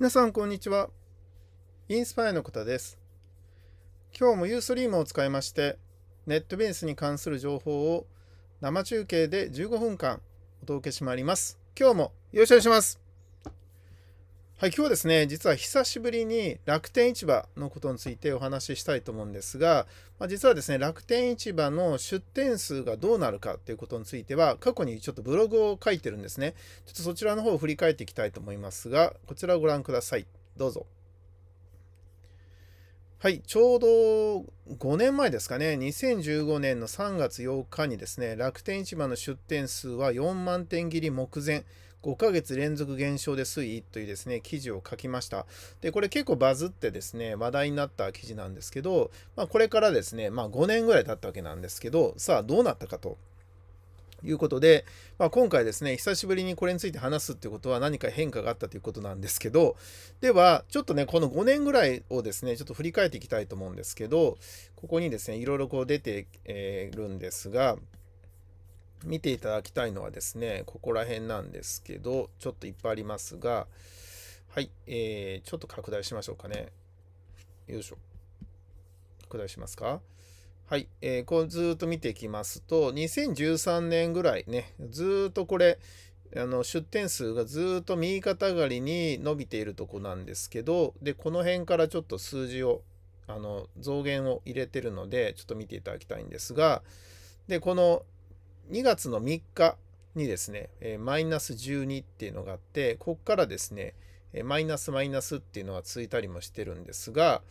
皆さんこんにちは。インスパイアのとです。今日もユーストリームを使いまして、ネットベースに関する情報を生中継で15分間お届けしてまいります。今日もよろしくお願いします。はい、今日はですね、実は久しぶりに楽天市場のことについてお話ししたいと思うんですが、まあ、実はですね、楽天市場の出店数がどうなるかということについては、過去にちょっとブログを書いてるんですね。ちょっとそちらの方を振り返っていきたいと思いますが、こちらをご覧ください。どうぞ。はい、ちょうど5年前ですかね、2015年の3月8日にですね、楽天市場の出店数は4万点切り目前5ヶ月連続減少で推移というですね、記事を書きました。で、これ結構バズってですね、話題になった記事なんですけど、まあ、これからですね、まあ、5年ぐらい経ったわけなんですけど、さあどうなったかと。いうことで、まあ、今回ですね、久しぶりにこれについて話すっていうことは何か変化があったということなんですけど、では、ちょっとね、この5年ぐらいをですね、ちょっと振り返っていきたいと思うんですけど、ここにですね、いろいろこう出てるんですが、見ていただきたいのはですね、ここら辺なんですけど、ちょっといっぱいありますが、はい、えー、ちょっと拡大しましょうかね。よいしょ。拡大しますか。はい、えー、こうずっと見ていきますと、2013年ぐらいね、ずっとこれ、あの出店数がずっと右肩上がりに伸びているとこなんですけど、で、この辺からちょっと数字を、あの、増減を入れてるので、ちょっと見ていただきたいんですが、で、この2月の3日にですね、えマイナス12っていうのがあって、こっからですね、えマイナスマイナスっていうのはついたりもしてるんですが、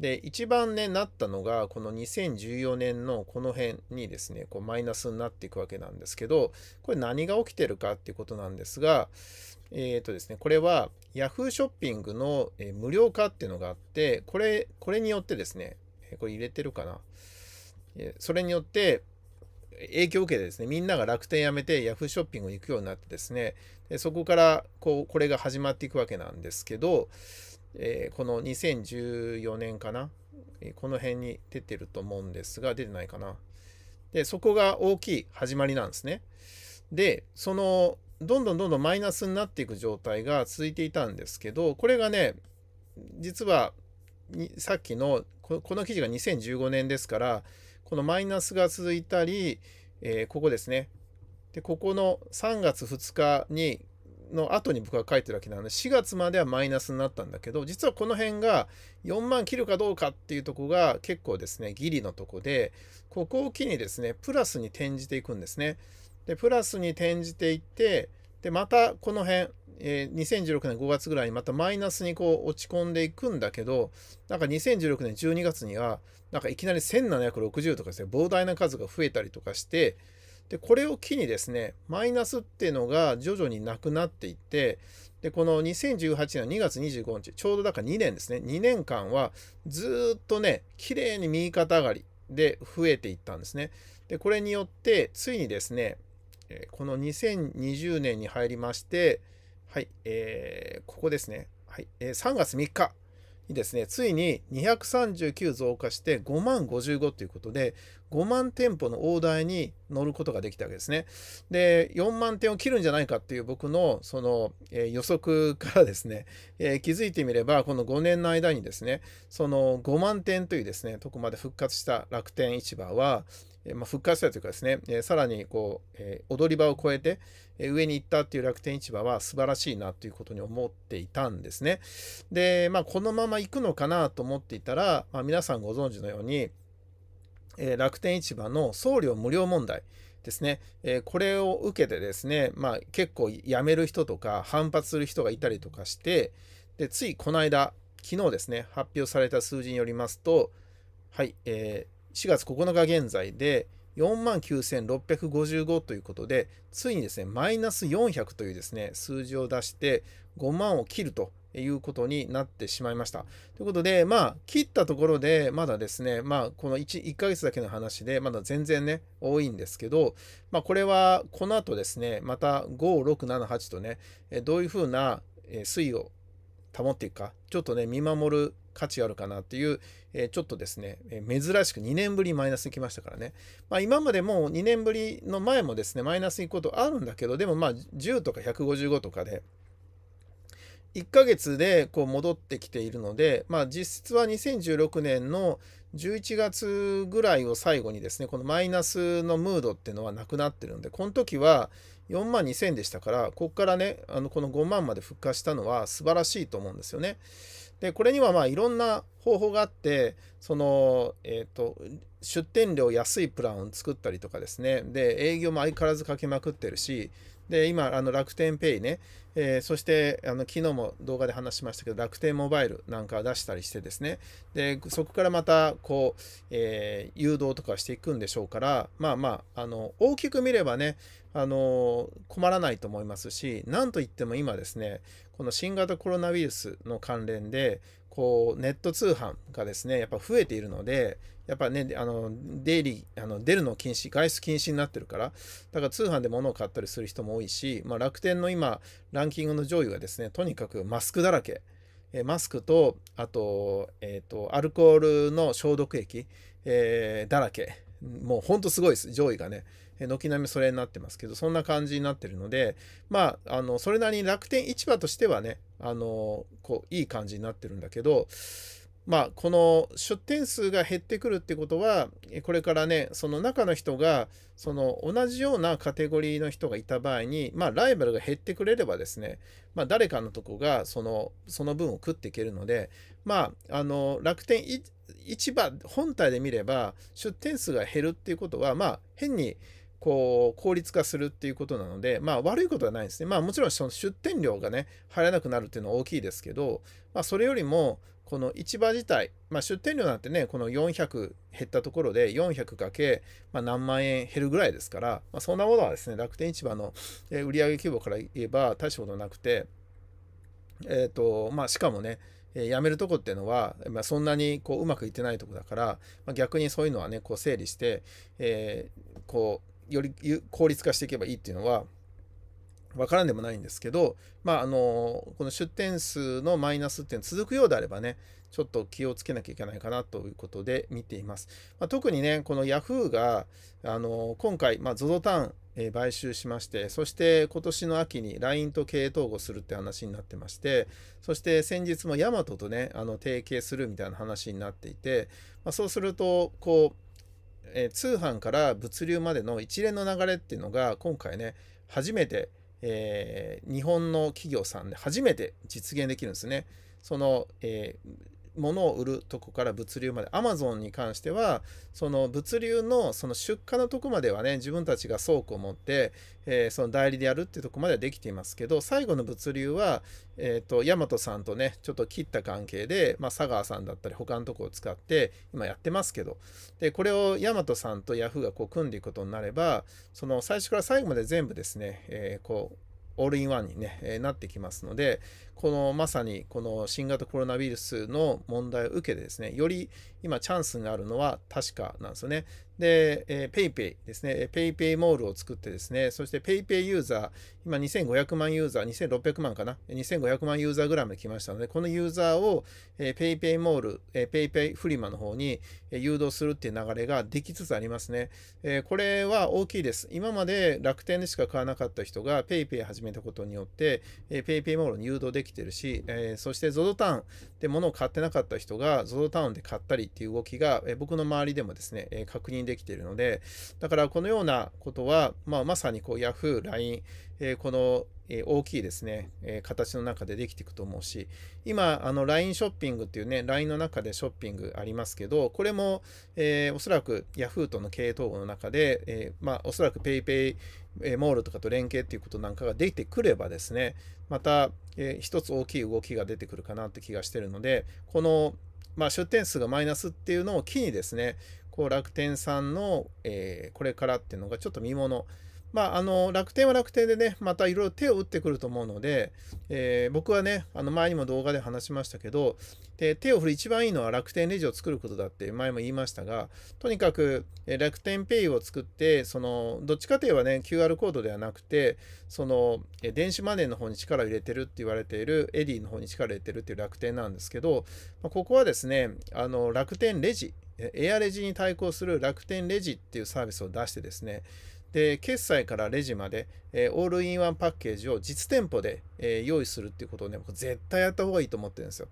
で、一番ね、なったのが、この2014年のこの辺にですね、こうマイナスになっていくわけなんですけど、これ何が起きてるかっていうことなんですが、えっ、ー、とですね、これは Yahoo ショッピングの、え無料化っていうのがあって、これ、これによってですね、これ入れてるかな。それによって、影響を受けてですね、みんなが楽天やめて Yahoo ショッピングに行くようになってですね、でそこからこうこれが始まっていくわけなんですけど、えー、この2014年かな、この辺に出てると思うんですが、出てないかな。で、そこが大きい始まりなんですね。で、その、どんどんどんどんマイナスになっていく状態が続いていたんですけど、これがね、実はさっきのこの記事が2015年ですからこのマイナスが続いたり、えー、ここですね。で、ここの3月2日に、の後に僕が書いてるわけなので、4月まではマイナスになったんだけど、実はこの辺が4万切るかどうかっていうとこが結構ですね、ギリのとこで、ここを機にですね、プラスに転じていくんですね。で、プラスに転じていって、で、またこの辺、えー、2016年5月ぐらいにまたマイナスにこう落ち込んでいくんだけど、なんか2016年12月には、なんかいきなり1760とかですね、膨大な数が増えたりとかして、で、これを機にですね、マイナスっていうのが徐々になくなっていって、で、この2018年2月25日、ちょうどだから2年ですね、2年間はずっとね、綺麗に右肩上がりで増えていったんですね。で、これによって、ついにですね、この2020年に入りまして、はい、えー、ここですね、はいえー、3月3日にですね、ついに239増加して5万55ということで、5万店舗の大台に乗ることができたわけですね。で、4万点を切るんじゃないかっていう僕のその、えー、予測からですね、えー、気づいてみれば、この5年の間にですね、その5万点というですね、とこまで復活した楽天市場は、えー、まあ、復活したというかですね、えさらにこう、え踊り場を越えて、え上に行ったっていう楽天市場は素晴らしいなということに思っていたんですね。で、まあ、このまま行くのかなと思っていたら、まあ、皆さんご存知のように、え楽天市場の送料無料問題ですね、えこれを受けてですね、まあ、結構辞める人とか反発する人がいたりとかしてでついこの間昨日ですね発表された数字によりますとはい、えー、4月9日現在で49,655ということで、ついにですね、マイナス400というですね、数字を出して、5万を切るということになってしまいました。ということで、まあ、切ったところで、まだですね、まあ、この 1, 1ヶ月だけの話で、まだ全然ね、多いんですけど、まあ、これは、この後ですね、また5、6、7、8とね、どういうふうな推移を保っていくか、ちょっとね、見守る価値あるかなっていう、えちょっとですね、え珍しく2年ぶりマイナスに来ましたからね。まあ、今までもう2年ぶりの前もですね、マイナスに行くことあるんだけど、でもまあ10とか155とかで、1ヶ月でこう戻ってきているので、まあ、実質は2016年の11月ぐらいを最後にですね、このマイナスのムードっていうのはなくなってるんで、この時は4万2000でしたから、ここからね、あのこの5万まで復活したのは素晴らしいと思うんですよね。でこれにはまあいろんな方法があってその、えーと、と出店料安いプランを作ったりとかですねで営業も相変わらずかけまくってるしで、今、あの楽天ペイね、えー、そしてあの昨日も動画で話しましたけど、楽天モバイルなんか出したりしてですね、でそこからまたこう、えー、誘導とかしていくんでしょうから、まあまあ、あの大きく見ればね、あの困らないと思いますし、なんといっても今ですね、この新型コロナウイルスの関連で、こうネット通販がですね、やっぱ増えているので、やっぱね、あの、出入り、あの出るの禁止、外出禁止になってるから、だから通販で物を買ったりする人も多いし、まあ、楽天の今、ランキングの上位がですね、とにかくマスクだらけ。えマスクと、あと、えっ、ー、と、アルコールの消毒液、えー、だらけ。もう本当すごいです、上位がね。軒並みそれになってますけど、そんな感じになってるので、まあ、あの、それなりに楽天市場としてはね、あの、こう、いい感じになってるんだけど、まあ、この出店数が減ってくるってことはこれからねその中の人がその同じようなカテゴリーの人がいた場合に、まあ、ライバルが減ってくれればですね、まあ、誰かのとこがそのその分を食っていけるので、まあ、あの楽天市場本体で見れば出店数が減るっていうことは、まあ、変にこう効率化するっていうことなので、まあ、悪いことはないですね。まあ、もちろんその出店料がね入らなくなるっていうのは大きいですけど、まあ、それよりもこの市場自体、まあ、出店料なんてね、この400減ったところで 400× まあ何万円減るぐらいですから、まあ、そんなものはですね、楽天市場の売上規模から言えば大したことなくて、えっ、ー、と、まあ、しかもね、辞めるとこっていうのは、まあ、そんなにこううまくいってないとこだから、まあ、逆にそういうのはね、こう整理して、えー、こう、より効率化していけばいいっていうのは、わからんでもないんですけど、まあ、あのこの出店数のマイナスっていうの続くようであればね、ちょっと気をつけなきゃいけないかなということで見ています。まあ、特にね、この Yahoo が、あの今回、まあ、ZOZO タウン、えー、買収しまして、そして今年の秋に LINE と経営統合するって話になってまして、そして先日もヤマトとね、あの提携するみたいな話になっていて、まあ、そうすると、こう、えー、通販から物流までの一連の流れっていうのが今回ね、初めて、えー、日本の企業さんで初めて実現できるんですね。その、えー、物を売るとこから物流まで、アマゾンに関しては、その物流のその出荷のとこまではね、自分たちが倉庫を持って、えー、その代理でやるっていうとこまではできていますけど、最後の物流は、えっ、ー、と、ヤマトさんとね、ちょっと切った関係で、まあ、佐川さんだったり、他のとこを使って、今やってますけど、で、これをヤマトさんとヤフーがこう組んでいくことになれば、その最初から最後まで全部ですね、えー、こう、オールインワンに、ねえなってきますので、このまさにこの新型コロナウイルスの問題を受けてですね、より今チャンスがあるのは確かなんですよね。で、えー、PayPay ですね、PayPay モールを作ってですね、そして PayPay ユーザー、今2500万ユーザー、2600万かな、2500万ユーザーぐらいまで来ましたので、このユーザーを PayPay モール、PayPay フリマの方に誘導するっていう流れができつつありますね。えー、これは大きいです。今まで楽天でしか買わなかった人が PayPay 始めたことによって、PayPay モールに誘導できてるし、えー、そして ZOZO タウンで物を買ってなかった人が ZOZO タウンで買ったりっていう動きが、え僕の周りでもですね、確認できているので、だからこのようなことは、まあ、まさにこう Yahoo、LINE、えー、この大きいですね、え形の中でできていくと思うし、今、あの LINE ショッピングっていうね、LINE の中でショッピングありますけど、これも、えー、おそらく Yahoo との経営統合の中で、えー、まあ、おそらく PayPay、モールとかと連携っていうことなんかができてくればですね、また、えー、一つ大きい動きが出てくるかなって気がしてるので、このまあ、出店数がマイナスっていうのを機にですね、こう楽天さんの、えー、これからっていうのがちょっと見もの。まあ、あの楽天は楽天でね、またいろいろ手を打ってくると思うので、えー、僕はね、あの前にも動画で話しましたけどで、手を振る一番いいのは楽天レジを作ることだって前も言いましたが、とにかく楽天ペイを作って、そのどっちかといえばね、QR コードではなくて、その電子マネーの方に力を入れてるって言われている、エディの方に力を入れてるっていう楽天なんですけど、ここはですね、あの楽天レジエアレジに対抗する楽天レジっていうサービスを出してですね、で決済からレジまで、えー、オールインワンパッケージを実店舗で、えー、用意するっていうことをね、僕絶対やった方がいいと思ってるんですよ。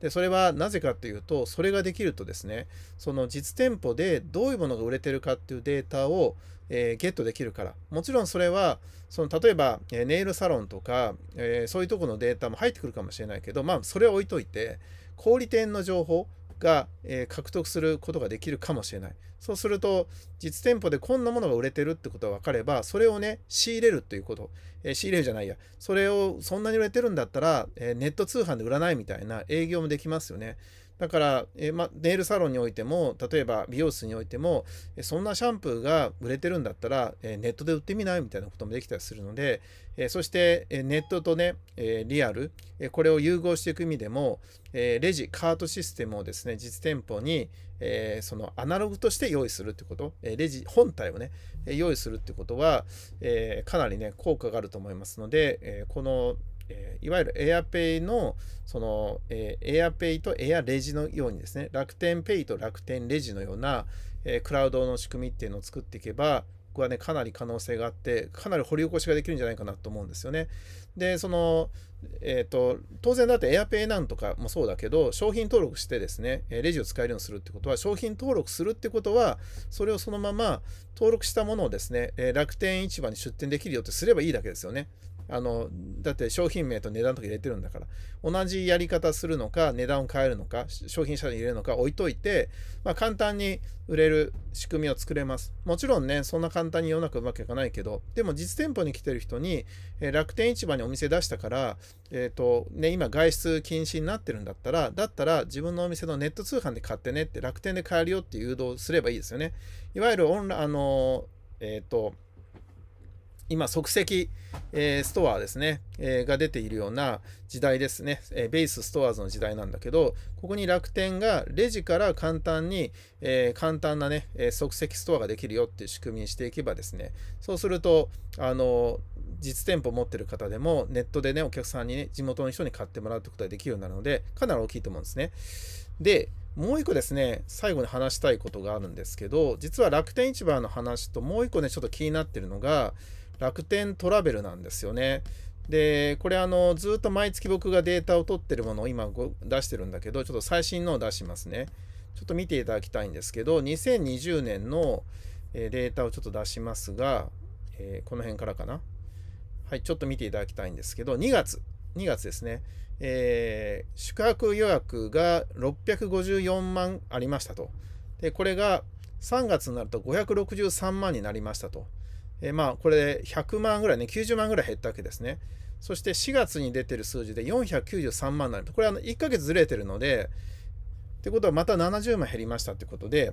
で、それはなぜかというと、それができるとですね、その実店舗でどういうものが売れてるかっていうデータを、えー、ゲットできるから。もちろんそれは、その例えば、えネイルサロンとか、えそういうとこのデータも入ってくるかもしれないけど、まあ、それは置いといて、小売店の情報、が、え獲得することができるかもしれない。そうすると、実店舗でこんなものが売れてるってことが分かれば、それをね、仕入れるということ、えー、仕入れるじゃないや、それをそんなに売れてるんだったら、えー、ネット通販で売らないみたいな営業もできますよね。だから、えー、ま、ネイルサロンにおいても例えば美容室においてもそんなシャンプーが売れてるんだったら、えネットで売ってみないみたいなこともできたりするので、えそして、えネットとね、えリアル、えこれを融合していく意味でも、えレジカートシステムをですね実店舗に、えそのアナログとして用意するってこと、えレジ本体をね用意するってことは、えかなりね効果があると思いますので、えこのえー、いわゆる AirPay のその、えー、AirPay と Air レジのようにですね、楽天 Pay と楽天レジのような、えー、クラウドの仕組みっていうのを作っていけば、僕はね、かなり可能性があって、かなり掘り起こしができるんじゃないかなと思うんですよね。で、その、えっ、ー、と、当然だって AirPay なんとかもそうだけど、商品登録してですね、レジを使えるようにするってことは、商品登録するってことは、それをそのまま登録したものをですね、楽天市場に出店できるよってすればいいだけですよね。あのだって商品名と値段とか入れてるんだから同じやり方するのか値段を変えるのか商品車に入れるのか置いといて、まあ、簡単に売れる仕組みを作れますもちろんねそんな簡単に世の中うまくいかないけどでも実店舗に来てる人に、えー、楽天市場にお店出したから、えーとね、今外出禁止になってるんだったらだったら自分のお店のネット通販で買ってねって楽天で買えるよって誘導すればいいですよねいわゆるオンラあのえっ、ー、と今、即席、えー、ストアですね、えー、が出ているような時代ですね、えー、ベースストアーズの時代なんだけど、ここに楽天がレジから簡単に、え簡単なね、え即席ストアができるよっていう仕組みにしていけばですね、そうすると、あの実店舗持ってる方でもネットでね、お客さんに、ね、地元の人に買ってもらうってことができるようになるので、かなり大きいと思うんですね。で、もう一個ですね、最後に話したいことがあるんですけど、実は楽天市場の話ともう一個ね、ちょっと気になってるのが、楽天トラベルなんですよね。で、これあの、ずっと毎月僕がデータを取ってるものを今出してるんだけど、ちょっと最新のを出しますね。ちょっと見ていただきたいんですけど、2020年のデータをちょっと出しますが、えー、この辺からかな。はい、ちょっと見ていただきたいんですけど、2月、2月ですね。えー、宿泊予約が654万ありましたと。で、これが3月になると563万になりましたと。えー、まあこれ100万ぐらいね90万ぐらい減ったわけですねそして4月に出てる数字で493万になるこれは1ヶ月ずれてるのでってことはまた70万減りましたってことで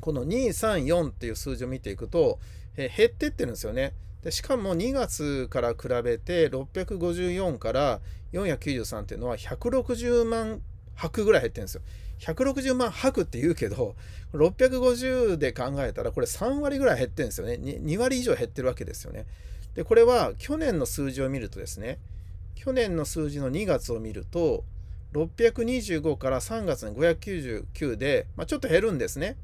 この234っていう数字を見ていくと、えー、減ってってるんですよねでしかも2月から比べて654から493っていうのは160万泊ぐらい減ってるんですよ160万泊って言うけど、650で考えたら、これ3割ぐらい減ってるんですよね2。2割以上減ってるわけですよね。で、これは去年の数字を見るとですね、去年の数字の2月を見ると、625から3月に599で、まあ、ちょっと減るんですね。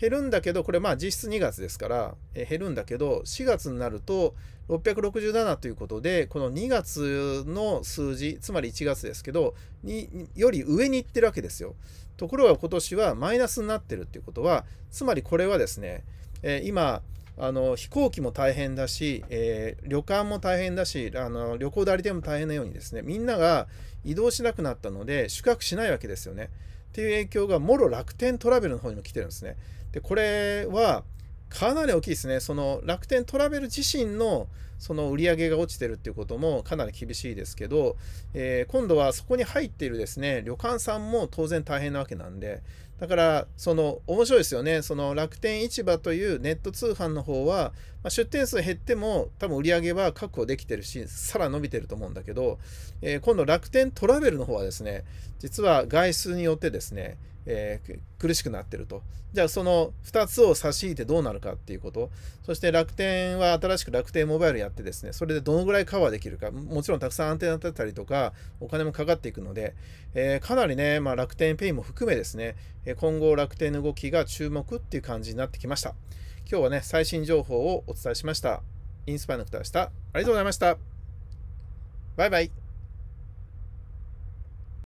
減るんだけど、これまあ実質2月ですから、え減るんだけど、4月になると667ということで、この2月の数字、つまり1月ですけど、により上に行ってるわけですよ。ところが今年はマイナスになってるっていうことは、つまりこれはですね、え今、あの飛行機も大変だし、えー、旅館も大変だしあの旅行代理店も大変なようにですねみんなが移動しなくなったので宿泊しないわけですよね。っていう影響がもろ楽天トラベルの方にも来てるんですね。で、これはかなり大きいですね。その楽天トラベル自身のその売り上げが落ちてるっていうこともかなり厳しいですけど、えー、今度はそこに入っているですね、旅館さんも当然大変なわけなんで、だからその面白いですよねその楽天市場というネット通販の方は、まあ、出店数減っても多分売り上げは確保できてるしさら伸びてると思うんだけど、えー、今度楽天トラベルの方はですね実は外出によってですねえー、苦しくなってると。じゃあその2つを差し引いてどうなるかっていうこと。そして楽天は新しく楽天モバイルやってですね、それでどのぐらいカバーできるか。もちろんたくさんアンテナ立てたりとか、お金もかかっていくので、えー、かなりね、まあ、楽天ペイも含めですね、今後楽天の動きが注目っていう感じになってきました。今日はね、最新情報をお伝えしました。インスパイの方でした。ありがとうございました。バイバイ。